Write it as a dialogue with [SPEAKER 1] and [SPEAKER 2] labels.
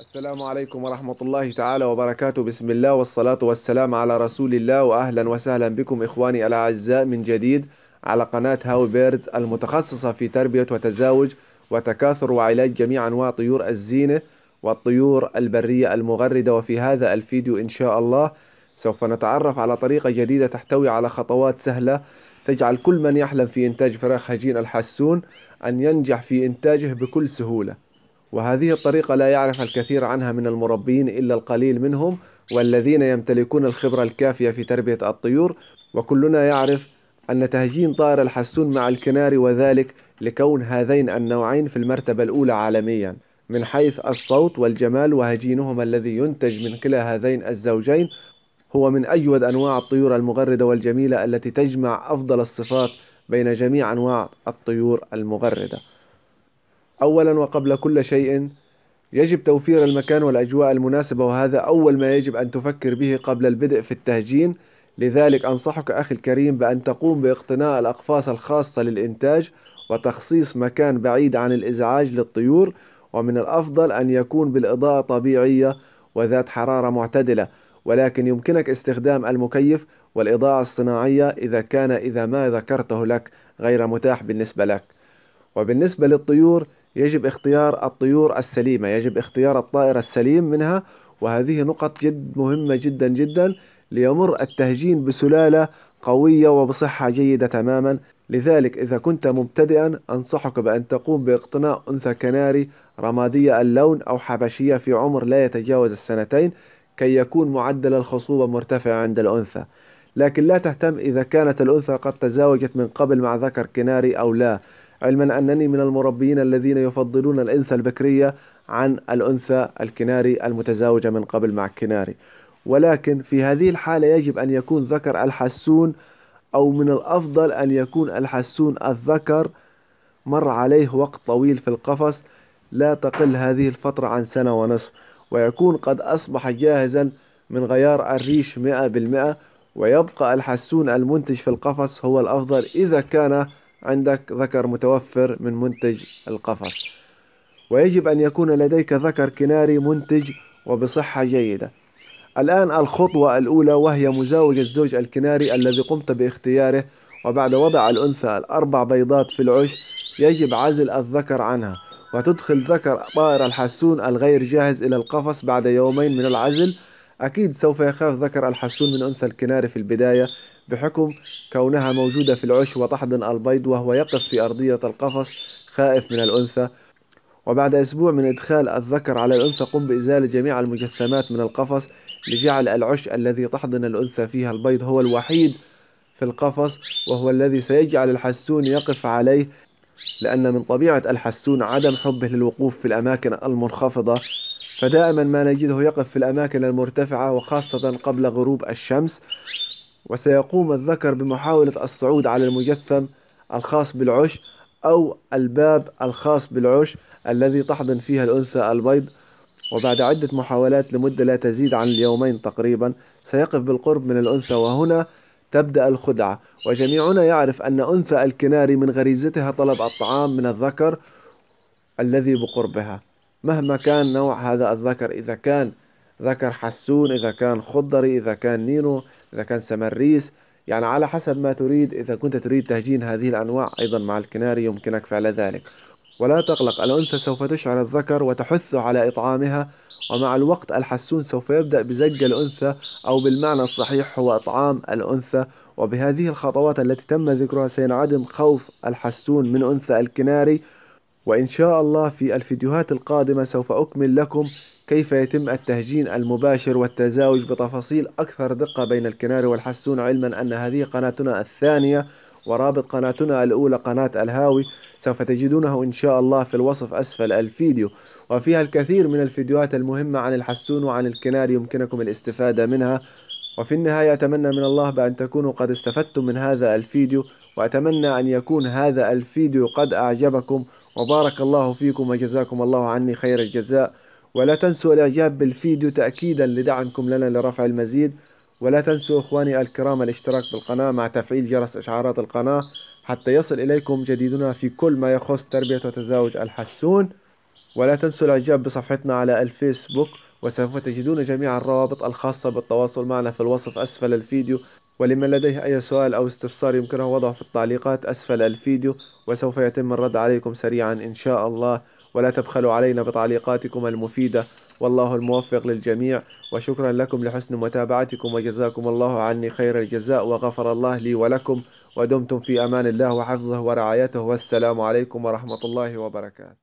[SPEAKER 1] السلام عليكم ورحمة الله تعالى وبركاته بسم الله والصلاة والسلام على رسول الله وأهلا وسهلا بكم إخواني الأعزاء من جديد على قناة هاو بيردز المتخصصة في تربية وتزاوج وتكاثر وعلاج جميع أنواع طيور الزينة والطيور البرية المغردة وفي هذا الفيديو إن شاء الله سوف نتعرف على طريقة جديدة تحتوي على خطوات سهلة تجعل كل من يحلم في إنتاج فراخ هجين الحسون أن ينجح في إنتاجه بكل سهولة وهذه الطريقة لا يعرف الكثير عنها من المربين إلا القليل منهم والذين يمتلكون الخبرة الكافية في تربية الطيور وكلنا يعرف أن تهجين طائر الحسون مع الكناري وذلك لكون هذين النوعين في المرتبة الأولى عالميا من حيث الصوت والجمال وهجينهما الذي ينتج من كلا هذين الزوجين هو من أجود أنواع الطيور المغردة والجميلة التي تجمع أفضل الصفات بين جميع أنواع الطيور المغردة أولا وقبل كل شيء يجب توفير المكان والأجواء المناسبة وهذا أول ما يجب أن تفكر به قبل البدء في التهجين لذلك أنصحك أخي الكريم بأن تقوم باقتناء الأقفاص الخاصة للإنتاج وتخصيص مكان بعيد عن الإزعاج للطيور ومن الأفضل أن يكون بالإضاءة طبيعية وذات حرارة معتدلة ولكن يمكنك استخدام المكيف والإضاءة الصناعية إذا كان إذا ما ذكرته لك غير متاح بالنسبة لك وبالنسبة للطيور يجب اختيار الطيور السليمة يجب اختيار الطائر السليم منها وهذه نقط جد مهمة جدا جدا ليمر التهجين بسلالة قوية وبصحة جيدة تماما لذلك إذا كنت مبتدئا أنصحك بأن تقوم باقتناء أنثى كناري رمادية اللون أو حبشية في عمر لا يتجاوز السنتين كي يكون معدل الخصوبة مرتفع عند الأنثى لكن لا تهتم إذا كانت الأنثى قد تزاوجت من قبل مع ذكر كناري أو لا علما أنني من المربيين الذين يفضلون الأنثى البكرية عن الأنثى الكناري المتزاوجة من قبل مع الكناري ولكن في هذه الحالة يجب أن يكون ذكر الحسون أو من الأفضل أن يكون الحسون الذكر مر عليه وقت طويل في القفص لا تقل هذه الفترة عن سنة ونصف ويكون قد أصبح جاهزا من غيار الريش 100% ويبقى الحسون المنتج في القفص هو الأفضل إذا كان عندك ذكر متوفر من منتج القفص ويجب أن يكون لديك ذكر كناري منتج وبصحة جيدة الآن الخطوة الأولى وهي مزاوجة زوج الكناري الذي قمت باختياره وبعد وضع الأنثى الأربع بيضات في العش يجب عزل الذكر عنها وتدخل ذكر طائر الحسون الغير جاهز إلى القفص بعد يومين من العزل أكيد سوف يخاف ذكر الحسون من أنثى الكناري في البداية بحكم كونها موجودة في العش وتحضن البيض وهو يقف في أرضية القفص خائف من الأنثى وبعد أسبوع من إدخال الذكر على الأنثى قم بإزالة جميع المجسمات من القفص لجعل العش الذي تحضن الأنثى فيها البيض هو الوحيد في القفص وهو الذي سيجعل الحسون يقف عليه لأن من طبيعة الحسون عدم حبه للوقوف في الأماكن المنخفضة فدائما ما نجده يقف في الأماكن المرتفعة وخاصة قبل غروب الشمس وسيقوم الذكر بمحاولة الصعود على المجثم الخاص بالعش أو الباب الخاص بالعش الذي تحضن فيها الأنثى البيض وبعد عدة محاولات لمدة لا تزيد عن اليومين تقريبا سيقف بالقرب من الأنثى وهنا تبدأ الخدعة وجميعنا يعرف أن أنثى الكناري من غريزتها طلب الطعام من الذكر الذي بقربها مهما كان نوع هذا الذكر إذا كان ذكر حسون إذا كان خضري إذا كان نينو إذا كان سمريس يعني على حسب ما تريد إذا كنت تريد تهجين هذه الأنواع أيضا مع الكناري يمكنك فعل ذلك ولا تقلق الأنثى سوف تشعر الذكر وتحث على إطعامها ومع الوقت الحسون سوف يبدأ بزج الأنثى أو بالمعنى الصحيح هو إطعام الأنثى وبهذه الخطوات التي تم ذكرها سينعدم خوف الحسون من أنثى الكناري وإن شاء الله في الفيديوهات القادمة سوف أكمل لكم كيف يتم التهجين المباشر والتزاوج بتفاصيل أكثر دقة بين الكناري والحسون علما أن هذه قناتنا الثانية ورابط قناتنا الأولى قناة الهاوي سوف تجدونه إن شاء الله في الوصف أسفل الفيديو وفيها الكثير من الفيديوهات المهمة عن الحسون وعن الكناري يمكنكم الاستفادة منها وفي النهاية أتمنى من الله بأن تكونوا قد استفدتم من هذا الفيديو وأتمنى أن يكون هذا الفيديو قد أعجبكم وبارك الله فيكم وجزاكم الله عني خير الجزاء ولا تنسوا الإعجاب بالفيديو تأكيدا لدعمكم لنا لرفع المزيد ولا تنسوا إخواني الكرام الاشتراك بالقناة مع تفعيل جرس إشعارات القناة حتى يصل إليكم جديدنا في كل ما يخص تربية وتزاوج الحسون ولا تنسوا الإعجاب بصفحتنا على الفيسبوك وسوف تجدون جميع الروابط الخاصة بالتواصل معنا في الوصف أسفل الفيديو ولمن لديه أي سؤال أو استفسار يمكنه وضعه في التعليقات أسفل الفيديو وسوف يتم الرد عليكم سريعا إن شاء الله ولا تبخلوا علينا بتعليقاتكم المفيدة والله الموفق للجميع وشكرا لكم لحسن متابعتكم وجزاكم الله عني خير الجزاء وغفر الله لي ولكم ودمتم في أمان الله وحفظه ورعايته والسلام عليكم ورحمة الله وبركاته